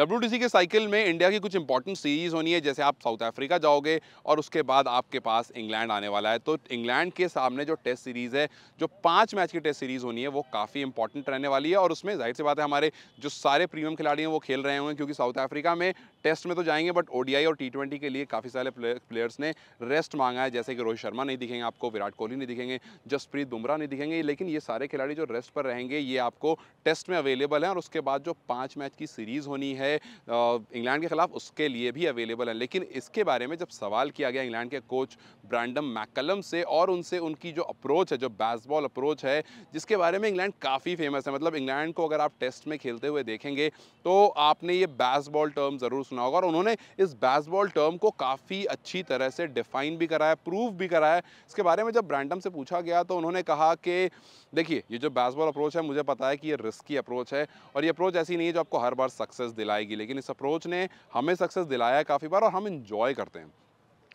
W के cycle में India की कुछ इंपॉर्टेंट सीरीज़ होनी है जैसे आप साउथ अफ्रीका जाओगे और उसके बाद आपके पास इंग्लैंड आने वाला है तो इंग्लैंड के सामने जो टेस्ट सीरीज़ है जो पांच मैच की टेस्ट सीरीज़ होनी है वो काफ़ी इंपॉर्टेंट रहने वाली है और उसमें जाहिर सी बात है हमारे जो सारे प्रीमियम खिलाड़ी हैं वो खेल रहे होंगे क्योंकि साउथ अफ्रीका में टेस्ट में तो जाएंगे बट ओडीआई और टी के लिए काफ़ी सारे प्लेयर्स ने रेस्ट मांगा है जैसे कि रोहित शर्मा नहीं दिखेंगे आपको विराट कोहली नहीं दिखेंगे जसप्रीत बुमराह नहीं दिखेंगे लेकिन ये सारे खिलाड़ी जो रेस्ट पर रहेंगे ये आपको टेस्ट में अवेलेबल हैं और उसके बाद जो पाँच मैच की सीरीज़ होनी है है इंग्लैंड के खिलाफ उसके लिए भी अवेलेबल है लेकिन इसके बारे में जब सवाल किया गया इंग्लैंड के कोच ब्रांडम मैकलम से और उनसे उनकी जो अप्रोच है जो बैसबॉल अप्रोच है जिसके बारे में इंग्लैंड काफ़ी फेमस है मतलब इंग्लैंड को अगर आप टेस्ट में खेलते हुए देखेंगे तो आपने ये बैसबॉल टर्म ज़रूर सुना होगा और उन्होंने इस बैसबॉल टर्म को काफ़ी अच्छी तरह से डिफाइन भी करा है प्रूव भी करा है इसके बारे में जब ब्रांडम से पूछा गया तो उन्होंने कहा कि देखिए ये जो बैसबॉल अप्रोच है मुझे पता है कि ये रिस्की अप्रोच है और ये अप्रोच ऐसी नहीं है जो आपको हर बार सक्सेस दिला दिलाएगी लेकिन इस अप्रोच ने हमें सक्सेस दिलाया है काफ़ी बार और हम इन्जॉय करते हैं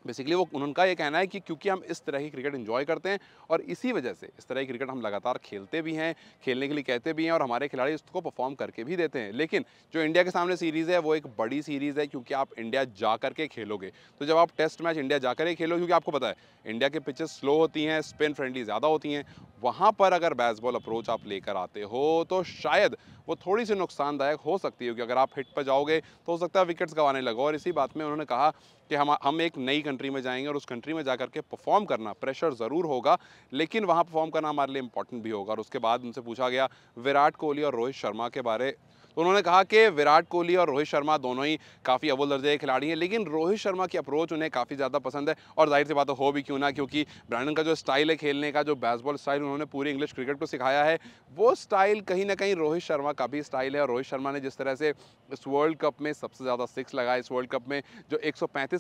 बेसिकली वो उनका ये कहना है कि क्योंकि हम इस तरह की क्रिकेट इन्जॉय करते हैं और इसी वजह से इस तरह की क्रिकेट हम लगातार खेलते भी हैं खेलने के लिए कहते भी हैं और हमारे खिलाड़ी इसको परफॉर्म करके भी देते हैं लेकिन जो इंडिया के सामने सीरीज़ है वो एक बड़ी सीरीज़ है क्योंकि आप इंडिया जा करके खेलोगे तो जब आप टेस्ट मैच इंडिया जा कर खेलोगे क्योंकि आपको पता है इंडिया के पिचेस स्लो होती हैं स्पिन फ्रेंडली ज़्यादा होती हैं वहाँ पर अगर बेसबॉल अप्रोच आप लेकर आते हो तो शायद वो थोड़ी सी नुकसानदायक हो सकती है क्योंकि अगर आप हिट पर जाओगे तो हो सकता है विकेट्स गंवाने लगो और इसी बात में उन्होंने कहा कि हम हम एक नई कंट्री में जाएंगे और उस कंट्री में जा करके परफॉर्म करना प्रेशर ज़रूर होगा लेकिन वहाँ परफॉर्म करना हमारे लिए इंपॉर्टेंट भी होगा और उसके बाद उनसे पूछा गया विराट कोहली और रोहित शर्मा के बारे उन्होंने कहा कि विराट कोहली और रोहित शर्मा दोनों ही काफ़ी अव्वल दर्जे के खिलाड़ी हैं लेकिन रोहित शर्मा की अप्रोच उन्हें काफ़ी ज़्यादा पसंद है और जाहिर सी बात हो भी क्यों ना क्योंकि ब्रांडन का जो स्टाइल है खेलने का जो बैसबॉल स्टाइल उन्होंने पूरी इंग्लिश क्रिकेट को सिखाया है वो स्टाइल कहीं ना कहीं रोहित शर्मा का भी स्टाइल है और रोहित शर्मा ने जिस तरह से इस वर्ल्ड कप में सबसे ज़्यादा सिक्स लगाए इस वर्ल्ड कप में जो एक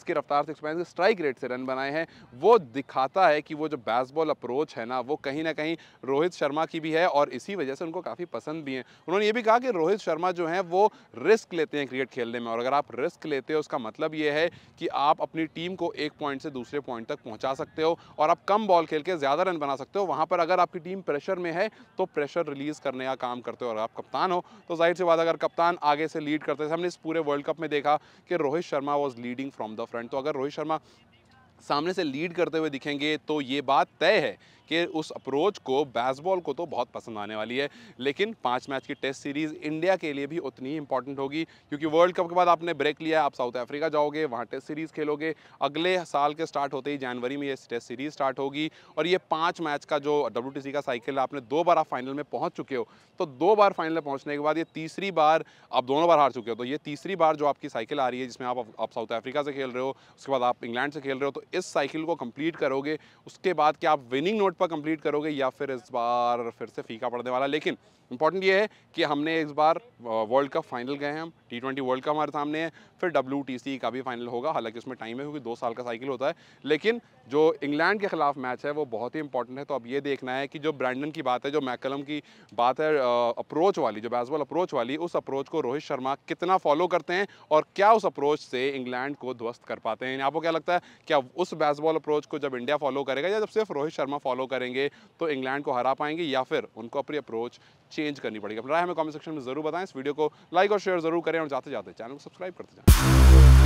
की रफ्तार से एक स्ट्राइक रेट से रन बनाए हैं वो दिखाता है कि वो जो बैसबॉल अप्रोच है ना वो कहीं ना कहीं रोहित शर्मा की भी है और इसी वजह से उनको काफ़ी पसंद भी है उन्होंने ये भी कहा कि रोहित शर्मा शर्मा जो हैं वो रिस्क लेते हैं क्रिकेट खेलने में और अगर आप रिस्क लेते हो उसका मतलब ये है कि आप अपनी टीम को एक पॉइंट से दूसरे पॉइंट तक पहुंचा सकते हो और आप कम बॉल खेल के ज़्यादा रन बना सकते हो वहाँ पर अगर आपकी टीम प्रेशर में है तो प्रेशर रिलीज़ करने का काम करते हो और आप कप्तान हो तो जाहिर सी बात अगर कप्तान आगे से लीड करते थे हमने इस पूरे वर्ल्ड कप में देखा कि Rohit Sharma was leading from the front तो अगर रोहित शर्मा सामने से लीड करते हुए दिखेंगे तो ये बात तय है के उस अप्रोच को बैसबॉल को तो बहुत पसंद आने वाली है लेकिन पाँच मैच की टेस्ट सीरीज़ इंडिया के लिए भी उतनी ही इंपॉर्टेंट होगी क्योंकि वर्ल्ड कप के बाद आपने ब्रेक लिया आप साउथ अफ्रीका जाओगे वहाँ टेस्ट सीरीज़ खेलोगे अगले साल के स्टार्ट होते ही जनवरी में ये टेस्ट सीरीज़ स्टार्ट होगी और ये पाँच मैच का जो डब्ल्यू का साइकिल है आपने दो बार आप फाइनल में पहुँच चुके हो तो दो बार फाइनल में पहुँचने के बाद ये तीसरी बार आप दोनों बार हार चुके हो तो ये तीसरी बार जो आपकी साइकिल आ रही है जिसमें आप साउथ अफ्रीका से खेल रहे हो उसके बाद आप इंग्लैंड से खेल रहे हो तो इस साइकिल को कंप्लीट करोगे उसके बाद क्या आप विनिंग नोट पर कंप्लीट करोगे या फिर इस बार फिर से फीका पड़ने वाला लेकिन इंपॉर्टेंट ये है कि हमने इस बार वर्ल्ड कप फाइनल गए हैं हम टी ट्वेंटी वर्ल्ड कप हमारे सामने है फिर डब्ल्यू का भी फाइनल होगा हालांकि उसमें टाइम है क्योंकि दो साल का साइकिल होता है लेकिन जो इंग्लैंड के खिलाफ मैच है वो बहुत ही इंपॉर्टेंट है तो अब ये देखना है कि जो ब्रैंडन की बात है जो मैकलम की बात है अप्रोच वाली जो बैसबॉल अप्रोच वाली उस अप्रोच को रोहित शर्मा कितना फॉलो करते हैं और क्या उस अप्रोच से इंग्लैंड को ध्वस्त कर पाते हैं आपको क्या लगता है क्या उस बैसबॉल अप्रोच को जब इंडिया फॉलो करेगा या जब सिर्फ रोहित शर्मा फॉलो करेंगे तो इंग्लैंड को हरा पाएंगे या फिर उनको अपनी अप्रोच चेंज करनी पड़ेगी अपनी राय हमें कॉमेंट सेक्शन में जरूर बताएं इस वीडियो को लाइक और शेयर जरूर करें और जाते जाते चैनल को सब्सक्राइब करते जाएं।